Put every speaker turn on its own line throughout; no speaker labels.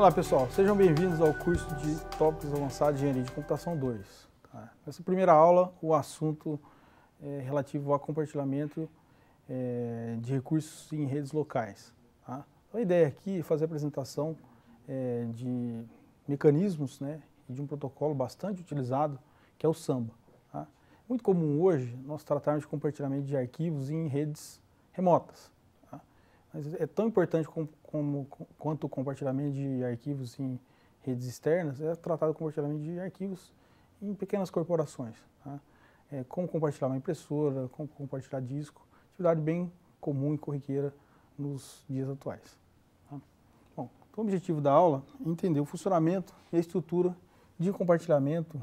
Olá pessoal, sejam bem-vindos ao curso de Tópicos Avançados de Engenharia de Computação 2. Tá? Nessa primeira aula, o assunto é relativo ao compartilhamento é, de recursos em redes locais. Tá? Então, a ideia aqui é fazer a apresentação é, de mecanismos né, e de um protocolo bastante utilizado, que é o Samba. Tá? Muito comum hoje nós tratarmos de compartilhamento de arquivos em redes remotas. Mas é tão importante como, como, quanto o compartilhamento de arquivos em redes externas, é tratado o compartilhamento de arquivos em pequenas corporações. Tá? É, como compartilhar uma impressora, como compartilhar disco, atividade bem comum e corriqueira nos dias atuais. Tá? Bom, então o objetivo da aula é entender o funcionamento e a estrutura de compartilhamento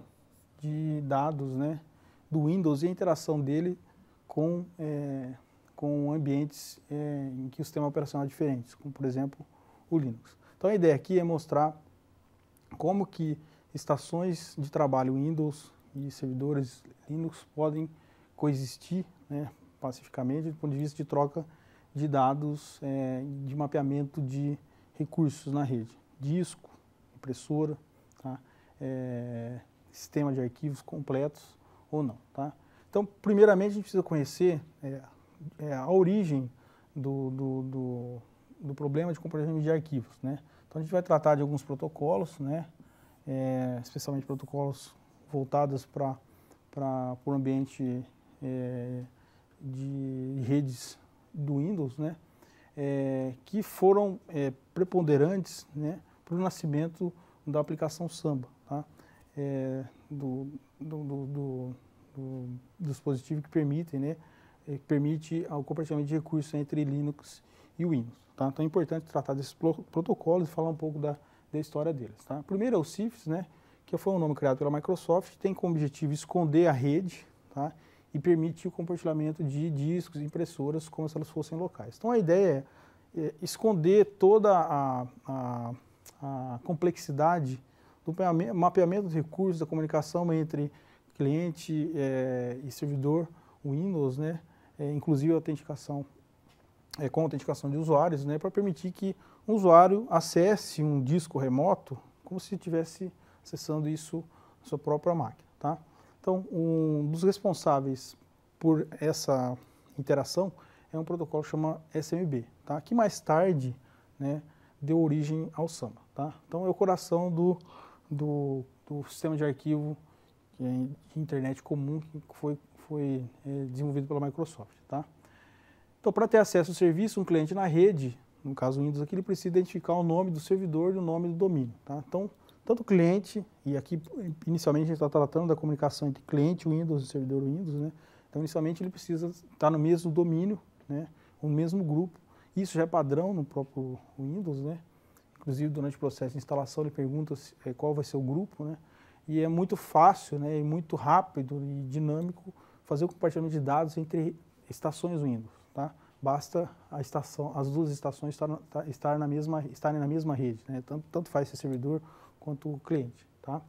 de dados né, do Windows e a interação dele com é, com ambientes é, em que o sistema operacional é diferente, como por exemplo o Linux. Então a ideia aqui é mostrar como que estações de trabalho Windows e servidores Linux podem coexistir né, pacificamente do ponto de vista de troca de dados, é, de mapeamento de recursos na rede, disco, impressora, tá, é, sistema de arquivos completos ou não. Tá? Então, primeiramente, a gente precisa conhecer é, é, a origem do, do, do, do, problema de compartilhamento de arquivos. Né? Então a gente vai tratar de alguns protocolos, né? É, especialmente protocolos voltados para o ambiente é, de redes do Windows, né? que foram preponderantes né? para o nascimento da aplicação Samba, tá? do, do, do, do, do dispositivo que permitem né? que eh, permite o compartilhamento de recursos entre Linux e Windows. Tá? Então é importante tratar desses protocolos e falar um pouco da, da história deles. Tá? Primeiro é o CIFS, né, que foi um nome criado pela Microsoft, tem como objetivo esconder a rede tá? e permite o compartilhamento de discos, impressoras, como se elas fossem locais. Então a ideia é, é esconder toda a, a, a complexidade do mapeamento dos recursos, da comunicação entre cliente é, e servidor Windows, né? é, inclusive autenticação, é, com autenticação de usuários, né, para permitir que um usuário acesse um disco remoto como se estivesse acessando isso na sua própria máquina. Tá? Então, um dos responsáveis por essa interação é um protocolo que chama SMB, tá? que mais tarde né, deu origem ao Samba. Tá? Então, é o coração do, do, do sistema de arquivo é, de internet comum que foi foi é, desenvolvido pela Microsoft. Tá? Então, para ter acesso ao serviço, um cliente na rede, no caso Windows aqui, ele precisa identificar o nome do servidor e o nome do domínio. Tá? Então, tanto o cliente, e aqui inicialmente a gente está tratando da comunicação entre cliente Windows e servidor Windows, né? então inicialmente ele precisa estar tá no mesmo domínio, né? no mesmo grupo. Isso já é padrão no próprio Windows, né? inclusive durante o processo de instalação ele pergunta é, qual vai ser o grupo, né? e é muito fácil, né? e muito rápido e dinâmico fazer o compartilhamento de dados entre estações Windows, tá? Basta a estação, as duas estações estar, tá, estar na mesma, estarem na mesma rede, né? Tanto, tanto faz o é servidor quanto o cliente, tá?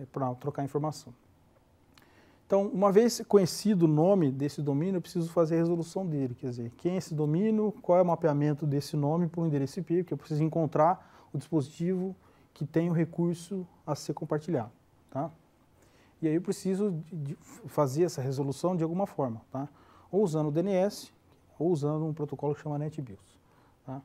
É para trocar informação. Então, uma vez conhecido o nome desse domínio, eu preciso fazer a resolução dele, quer dizer, quem é esse domínio, qual é o mapeamento desse nome para o endereço IP, porque eu preciso encontrar o dispositivo que tem o recurso a ser compartilhado, tá? E aí eu preciso fazer essa resolução de alguma forma, tá? Ou usando o DNS, ou usando um protocolo que chama NetBIOS. Tá?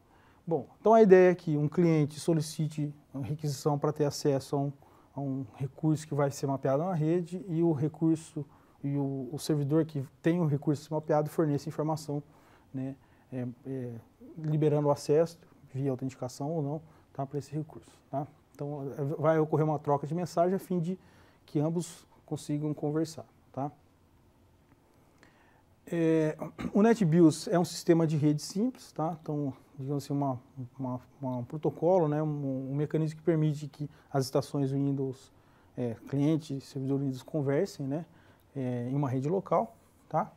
Bom, então a ideia é que um cliente solicite uma requisição para ter acesso a um, a um, recurso que vai ser mapeado na rede e o recurso e o, o servidor que tem o recurso mapeado forneça informação, né, é, é, liberando o acesso via autenticação ou não tá, para esse recurso. Tá? Então é, vai ocorrer uma troca de mensagem a fim de que ambos consigam conversar. Tá? É, o NetBIOS é um sistema de rede simples, tá? então, digamos assim, uma, uma, uma, um protocolo, né? Um, um, mecanismo que permite que as estações Windows, é, cliente, servidor Windows conversem né? É, em uma rede local. Tá?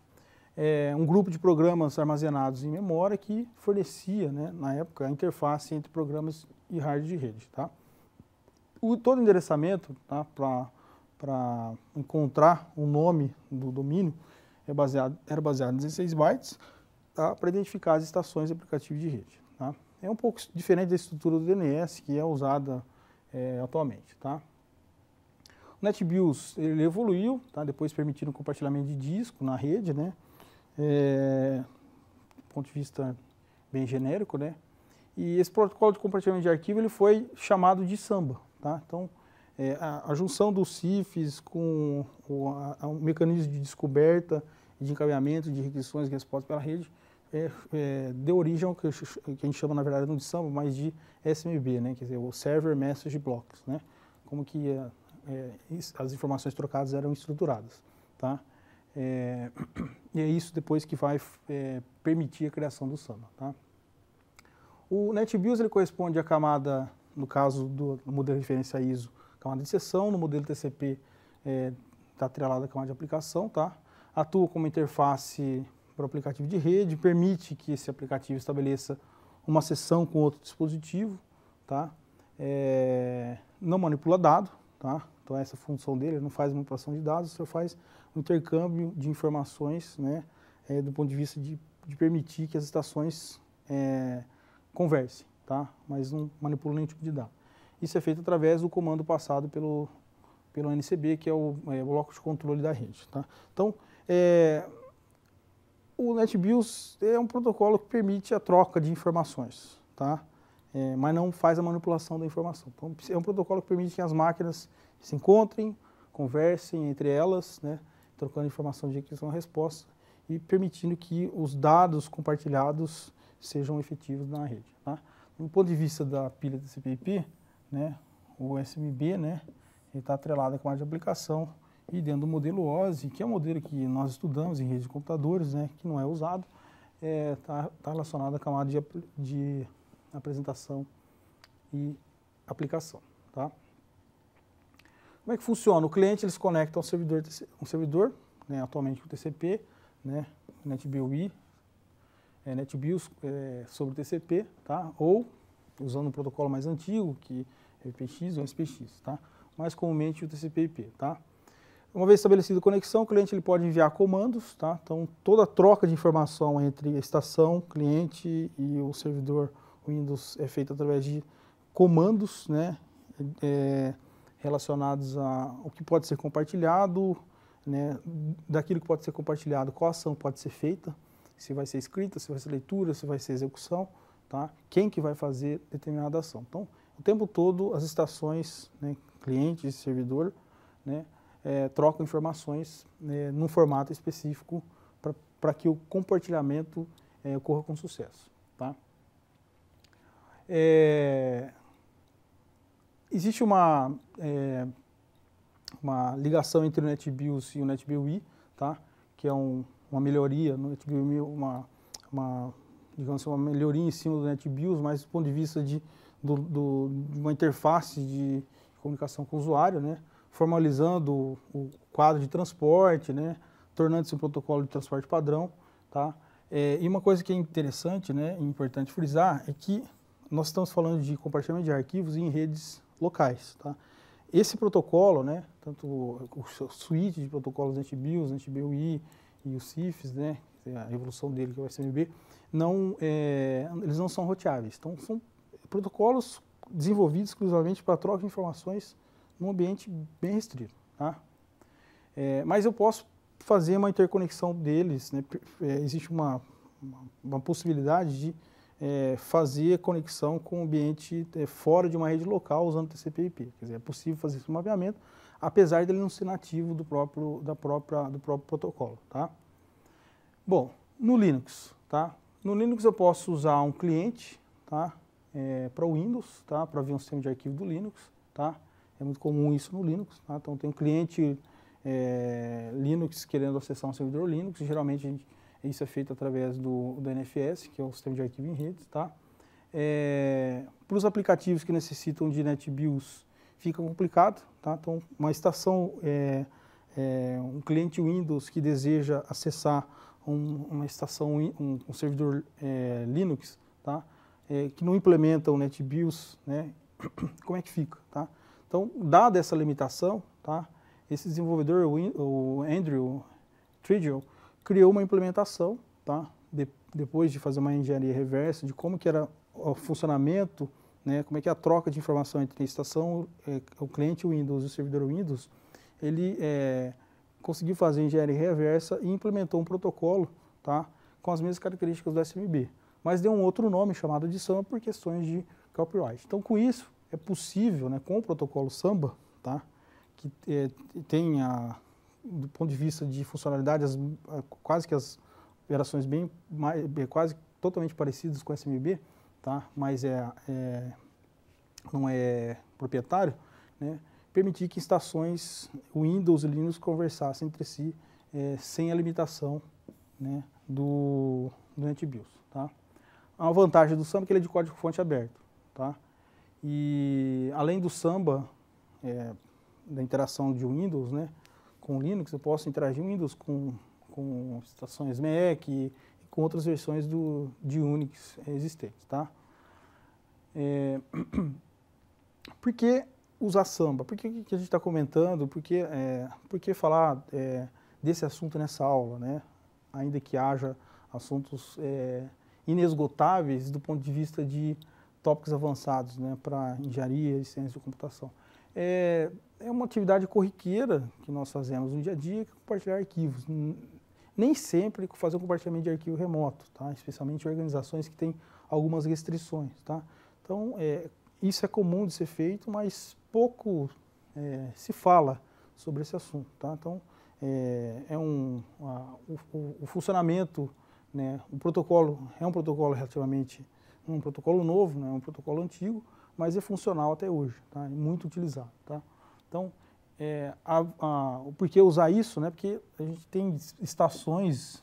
É, um grupo de programas armazenados em memória que fornecia, né, na época, a interface entre programas e hardware de rede. Tá? O, todo endereçamento tá, para para encontrar o nome do domínio é baseado, era baseado em 16 bytes tá? para identificar as estações de aplicativo de rede. Tá? É um pouco diferente da estrutura do DNS que é usada é, atualmente. Tá? O NetBIOS ele evoluiu, tá? depois permitindo compartilhamento de disco na rede, né? É, do ponto de vista bem genérico, né? E esse protocolo de compartilhamento de arquivo ele foi chamado de Samba, tá? Então, é, a, a, junção do CIFES com o, a, um mecanismo de descoberta e de encaminhamento de requisições e respostas pela rede é, é, deu origem ao que, que, a gente chama, na verdade, não de samba, mas de SMB, né? quer dizer, o Server Message Blocks, né? como que é, é, as informações trocadas eram estruturadas. Tá? É, e é isso depois que vai permitir a criação do samba. Tá? O NetBIOS ele corresponde à camada, no caso do modelo de referência ISO, camada é de sessão, no modelo TCP está é, tá atrelada à camada de aplicação, tá? Atua como interface para o aplicativo de rede, permite que esse aplicativo estabeleça uma sessão com outro dispositivo, tá? É, não manipula dado, tá? Então essa é a função dele, ele não faz manipulação de dados, só faz um intercâmbio de informações, né? É, do ponto de vista de, de permitir que as estações é, conversem, tá? Mas não manipula nenhum tipo de dado. Isso é feito através do comando passado pelo, pelo NCB, que é o é, bloco de controle da rede. Tá? Então, é, o NetBIOS é um protocolo que permite a troca de informações, tá? É, mas não faz a manipulação da informação. Então, é um protocolo que permite que as máquinas se encontrem, conversem entre elas, né, trocando informação de questão-resposta e permitindo que os dados compartilhados sejam efetivos na rede. Tá? Do ponto de vista da pilha TCP/IP, né, o SMB, né, está atrelado com a de aplicação e dentro do modelo OSI, que é o um modelo que nós estudamos em rede de computadores, né, que não é usado, está é, tá, tá relacionado à camada de, de apresentação e aplicação. Tá? Como é que funciona? O cliente eles conecta um servidor, um servidor né, atualmente com TCP, né, NetBIOS, é, NetBIOS é, sobre TCP, tá? ou usando um protocolo mais antigo, que é IPX ou SPX, tá? mais comumente o TCP/IP. Tá? Uma vez estabelecida a conexão, o cliente ele pode enviar comandos, tá? então toda a troca de informação entre a estação, cliente e o servidor Windows é feita através de comandos né? É, é, relacionados a o que pode ser compartilhado, né? daquilo que pode ser compartilhado, qual ação pode ser feita, se vai ser escrita, se vai ser leitura, se vai ser execução tá? quem que vai fazer determinada ação. Então, o tempo todo as estações, né, cliente e servidor, né, é, trocam informações né, num formato específico para que o compartilhamento é, ocorra com sucesso. Tá? É, existe uma, é, uma ligação entre o NetBIOS e o NetBIOI, tá? que é um, uma melhoria no NetBIOI, uma, uma digamos assim, uma melhoria em cima do NetBIOS, mas do ponto de vista de, do, do, de uma interface de comunicação com o usuário, né? formalizando o quadro de transporte, né? tornando-se um protocolo de transporte padrão. Tá? É, e uma coisa que é interessante né? e importante frisar é que nós estamos falando de compartilhamento de arquivos em redes locais. Tá? Esse protocolo, né? tanto o, o suíte de protocolos NetBIOS, NetBIOS e o CIFS, né? a revolução dele, que é o SMB não, é, eles não são roteáveis. Então, são protocolos desenvolvidos exclusivamente para troca de informações num ambiente bem restrito. Tá? É, mas eu posso fazer uma interconexão deles, né? é, existe uma, uma, uma, possibilidade de é, fazer conexão com o ambiente é, fora de uma rede local usando TCP/IP. Quer dizer, é possível fazer esse mapeamento, apesar dele não ser nativo do próprio, da própria, do próprio protocolo. Tá? Bom, no Linux, tá? No Linux eu posso usar um cliente, tá? É, para o Windows, tá? Para ver um sistema de arquivo do Linux, tá? É muito comum isso no Linux, tá? Então tem um cliente é, Linux querendo acessar um servidor Linux, geralmente gente, isso é feito através do, do NFS, que é o sistema de arquivo em rede, tá? É, para os aplicativos que necessitam de NetBIOS fica complicado, tá? Então uma estação, é, é, um cliente Windows que deseja acessar um, uma estação, um, um servidor é, Linux, tá? É, que não implementa o NetBIOS, né? como é que fica, tá? Então, dada essa limitação, tá? Esse desenvolvedor, o Andrew Trigill, criou uma implementação, tá? De, depois de fazer uma engenharia reversa de como que era o funcionamento, né? Como é que é a troca de informação entre a estação, é, o cliente Windows e o servidor Windows, ele é, conseguiu fazer engenharia reversa e implementou um protocolo tá, com as mesmas características do SMB, mas deu um outro nome chamado de Samba por questões de copyright. Então, com isso, é possível, né, com o protocolo Samba, tá, que é, tem, a, do ponto de vista de funcionalidade, as, a, quase que as operações bem, mais, quase totalmente parecidas com o SMB, tá, mas é, é não é proprietário, né, permitir que estações Windows e Linux conversassem entre si é, sem a limitação né, do, do NetBIOS. Tá? A vantagem do Samba é que ele é de código-fonte aberto. Tá? E além do Samba, é, da interação de Windows né, com Linux, eu posso interagir Windows com, com estações Mac e com outras versões do, de Unix existentes. Tá? É, eh, porque usar samba? Por que, que a gente está comentando? Por que, é, por que falar é, desse assunto nessa aula, né? Ainda que haja assuntos é, inesgotáveis do ponto de vista de tópicos avançados, né? Para engenharia e ciência de computação. É, é uma atividade corriqueira que nós fazemos no dia a dia, que é compartilhar arquivos. Nem sempre fazer um compartilhamento de arquivo remoto, tá? Especialmente organizações que têm algumas restrições, tá? Então, é, isso é comum de ser feito, mas pouco é, se fala sobre esse assunto. Tá? Então, é, é um, a, o, o, funcionamento, né, o protocolo é um protocolo relativamente, um protocolo novo, não é um protocolo antigo, mas é funcional até hoje, tá? muito utilizado. Tá? Então, é, a, a, por que usar isso? Né? Porque a gente tem estações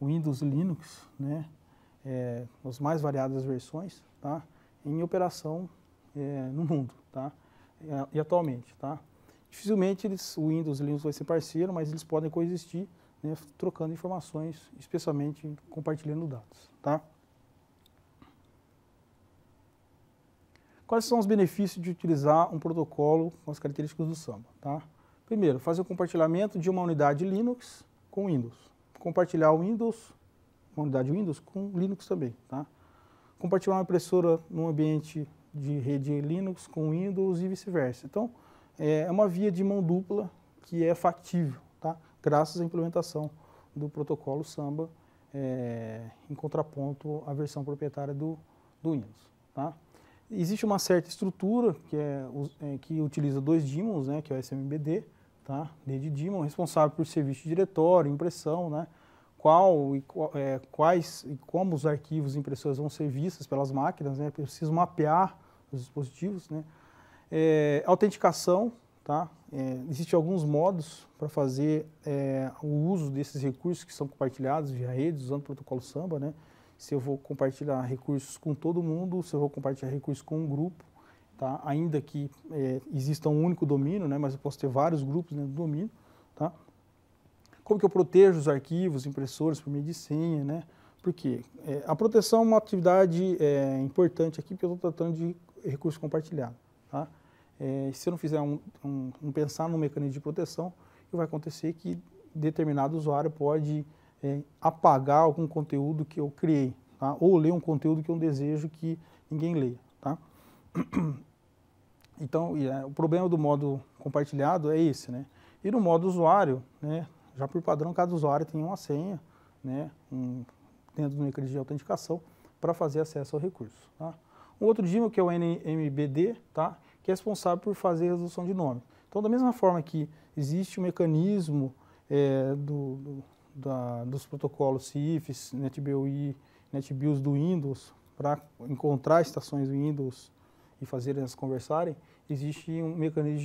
Windows Linux, né? É, as mais variadas versões, tá? em operação é, no mundo. Tá? É, e atualmente, tá? Dificilmente eles, o Windows e o Linux vai ser parceiro, mas eles podem coexistir, né, trocando informações, especialmente compartilhando dados, tá? Quais são os benefícios de utilizar um protocolo com as características do Samba, tá? Primeiro, fazer o compartilhamento de uma unidade Linux com Windows. Compartilhar o Windows, uma unidade Windows, com Linux também, tá? Compartilhar uma impressora num ambiente de rede Linux com Windows e vice-versa. Então, é, é uma via de mão dupla que é factível, tá? graças à implementação do protocolo Samba é, em contraponto à versão proprietária do, do Windows. Tá? Existe uma certa estrutura que, é, é, que utiliza dois daemons, né, que é o SMBD, tá? D de daemon, responsável por serviço de diretório, impressão, né? qual e é, quais e como os arquivos e vão ser vistos pelas máquinas, né? Preciso mapear os dispositivos, né? É, autenticação, tá? É, Existem alguns modos para fazer é, o uso desses recursos que são compartilhados via redes, usando o protocolo Samba, né? Se eu vou compartilhar recursos com todo mundo, se eu vou compartilhar recursos com um grupo, tá? Ainda que é, exista um único domínio, né? Mas eu posso ter vários grupos dentro do domínio, tá? Como que eu protejo os arquivos, impressores por meio de senha, né? Por quê? É, a proteção é uma atividade é, importante aqui, porque eu estou tratando de recurso compartilhado. Tá? É, se eu não fizer um, um, um, pensar no mecanismo de proteção, vai acontecer que determinado usuário pode é, apagar algum conteúdo que eu criei, tá? ou ler um conteúdo que eu desejo que ninguém leia. Tá? Então, é, o problema do modo compartilhado é esse. Né? E no modo usuário, né, já por padrão, cada usuário tem uma senha, né, um, dentro do mecanismo de autenticação para fazer acesso ao recurso. Tá? Um outro DIMO que é o NMBD, tá? que é responsável por fazer a resolução de nome. Então, da mesma forma que existe o um mecanismo é, do, do, da, dos protocolos CIFs, NetBIOI, NetBIOS do Windows, para encontrar estações Windows e fazer elas conversarem, existe um mecanismo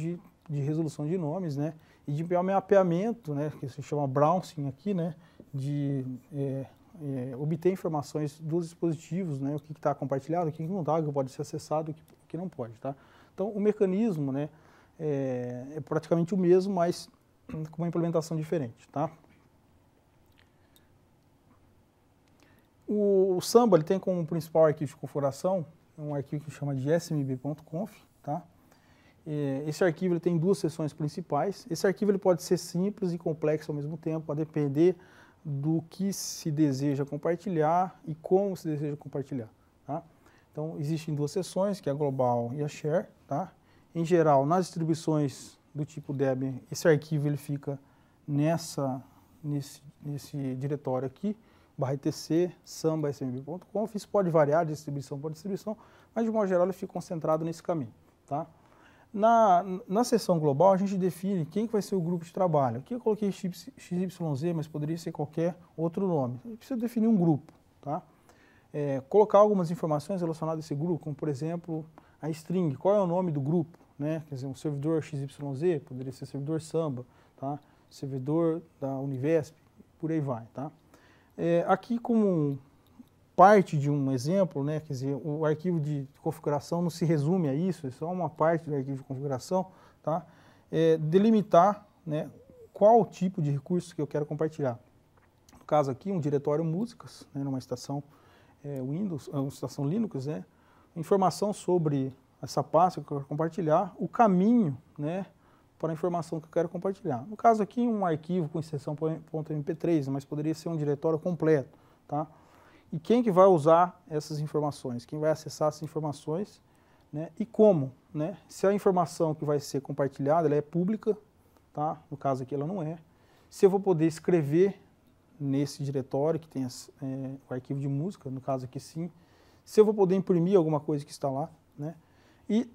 de, de resolução de nomes, né? E de mapeamento, né? Que se chama browsing aqui, né? De é, é, obter informações dos dispositivos, né, o que está compartilhado, o que não está, o que pode ser acessado, o que, o que não pode. Tá? Então, o mecanismo né, é, é, praticamente o mesmo, mas com uma implementação diferente. Tá? O, o Samba ele tem como principal arquivo de configuração um arquivo que chama de smb.conf. Tá? Eh, esse arquivo ele tem duas seções principais. Esse arquivo ele pode ser simples e complexo ao mesmo tempo, a depender do que se deseja compartilhar e como se deseja compartilhar. Tá? Então, existem duas seções, que é a global e a share. Tá? Em geral, nas distribuições do tipo Debian, esse arquivo ele fica nessa, nesse, nesse diretório aqui, barra etc, samba.smb.conf. Isso pode variar de distribuição para distribuição, mas de modo geral ele fica concentrado nesse caminho. Tá? Na, na global, a gente define quem vai ser o grupo de trabalho. Aqui eu coloquei XYZ, mas poderia ser qualquer outro nome. A gente precisa definir um grupo, tá? É, colocar algumas informações relacionadas a esse grupo, como por exemplo a string, qual é o nome do grupo, né? Quer dizer, um servidor XYZ, poderia ser servidor samba, tá? Servidor da Univesp, por aí vai, tá? É, aqui como parte de um exemplo, né? quer dizer, o arquivo de configuração não se resume a isso, é só uma parte do arquivo de configuração, tá? É, delimitar né, qual tipo de recurso que eu quero compartilhar. No caso aqui, um diretório músicas, né, numa estação é, Windows, ah, uma estação Linux, né? informação sobre essa pasta que eu quero compartilhar, o caminho né, para a informação que eu quero compartilhar. No caso aqui, um arquivo com extensão .mp3, mas poderia ser um diretório completo, tá? e quem que vai usar essas informações, quem vai acessar essas informações né, e como. Né? Se a informação que vai ser compartilhada ela é pública, tá? no caso aqui ela não é, se eu vou poder escrever nesse diretório que tem as, é, o arquivo de música, no caso aqui sim, se eu vou poder imprimir alguma coisa que está lá, né? e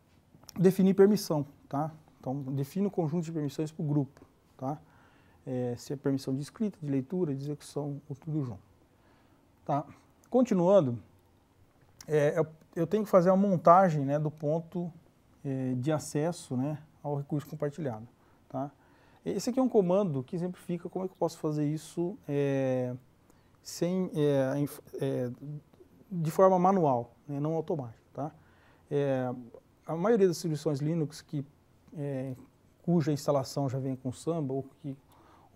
definir permissão. Tá? Então, defino o conjunto de permissões para o grupo. Tá? É, se é permissão de escrita, de leitura, de execução, ou tudo junto. Tá? Continuando, é, eu, eu, tenho que fazer a montagem né, do ponto é, de acesso né, ao recurso compartilhado. Tá? Esse aqui é um comando que exemplifica como é que eu posso fazer isso é, sem, é, é, de forma manual, né, não automática. Tá? É, a maioria das soluções Linux que, cuja instalação já vem com Samba ou que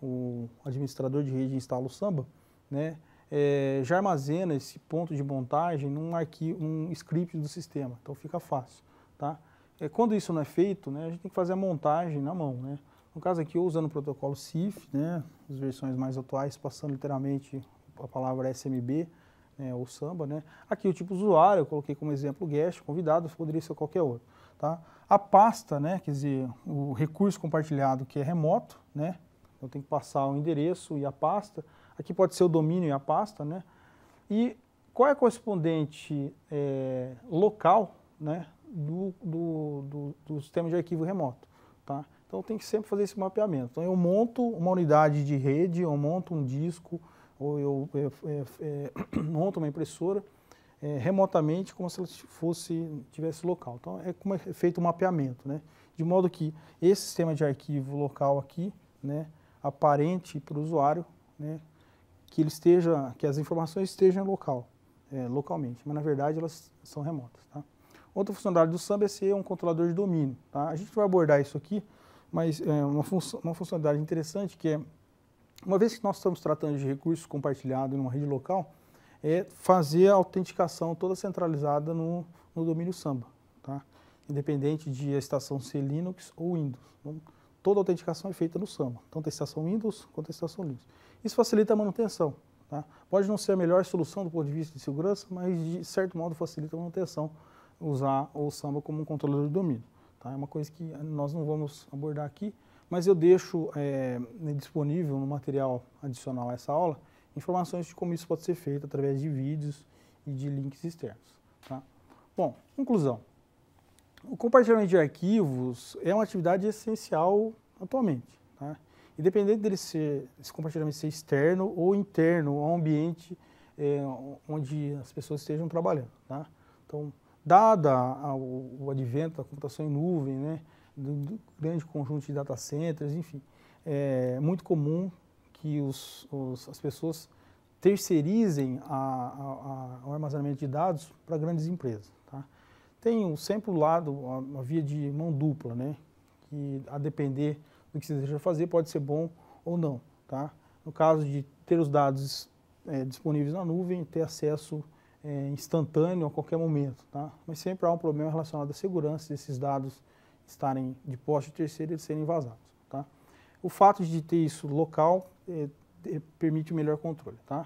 o administrador de rede instala o Samba, né, é, já armazena esse ponto de montagem num arquivo, um script do sistema, então fica fácil, tá? É, quando isso não é feito, né, a gente tem que fazer a montagem na mão, né? No caso aqui, eu usando o protocolo CIF, né, as versões mais atuais, passando literalmente a palavra SMB, né, ou Samba, né? Aqui o tipo usuário, eu coloquei como exemplo guest, convidado, poderia ser qualquer outro, tá? A pasta, né, quer dizer, o recurso compartilhado que é remoto, né? Eu então tenho que passar o endereço e a pasta, Aqui pode ser o domínio e a pasta, né? E qual é a correspondente é, local né, do, do, do, do, sistema de arquivo remoto. Tá? Então tem que sempre fazer esse mapeamento. Então eu monto uma unidade de rede, eu monto um disco, ou eu, é, é, é, monto uma impressora é, remotamente como se ela fosse, tivesse local. Então é como é feito o mapeamento. Né? De modo que esse sistema de arquivo local aqui, né, aparente para o usuário, né, que ele esteja, que as informações estejam local, é, localmente, mas na verdade elas são remotas. Tá? Outra funcionalidade do Samba é ser um controlador de domínio. Tá? A gente vai abordar isso aqui, mas é uma, fun uma funcionalidade interessante que é, uma vez que nós estamos tratando de recursos compartilhados em uma rede local, é fazer a autenticação toda centralizada no, no domínio Samba, tá? independente de a estação ser Linux ou Windows. Vamos toda a autenticação é feita no SAMA, tanto a estação Windows quanto a estação Linux. Isso facilita a manutenção. Tá? Pode não ser a melhor solução do ponto de vista de segurança, mas de certo modo facilita a manutenção usar o Samba como um controlador de domínio. Tá? É uma coisa que nós não vamos abordar aqui, mas eu deixo é, disponível no material adicional a essa aula informações de como isso pode ser feito através de vídeos e de links externos. Tá? Bom, conclusão. O compartilhamento de arquivos é uma atividade essencial atualmente. Tá? Independente dele ser, esse compartilhamento ser externo ou interno ao ambiente é, onde as pessoas estejam trabalhando. Tá? Então, dada a, o, o advento da computação em nuvem, né, do, do grande conjunto de data centers, enfim, é muito comum que os, os, as pessoas terceirizem a, a, a, o armazenamento de dados para grandes empresas. Tá? Tem sempre o lado, uma via de mão dupla, né? Que a depender do que você deseja fazer pode ser bom ou não, tá? No caso de ter os dados é, disponíveis na nuvem, ter acesso é, instantâneo a qualquer momento, tá? Mas sempre há um problema relacionado à segurança desses dados estarem de posse de terceiro e serem vazados, tá? O fato de ter isso local é, permite o melhor controle, tá?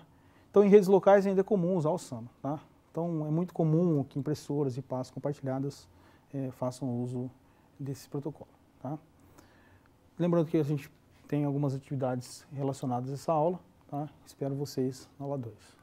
Então, em redes locais ainda é comum usar o SAMA, tá? Então, é muito comum que impressoras e pastas compartilhadas é, façam uso desse protocolo. Tá? Lembrando que a gente tem algumas atividades relacionadas a essa aula. Tá? Espero vocês na aula 2.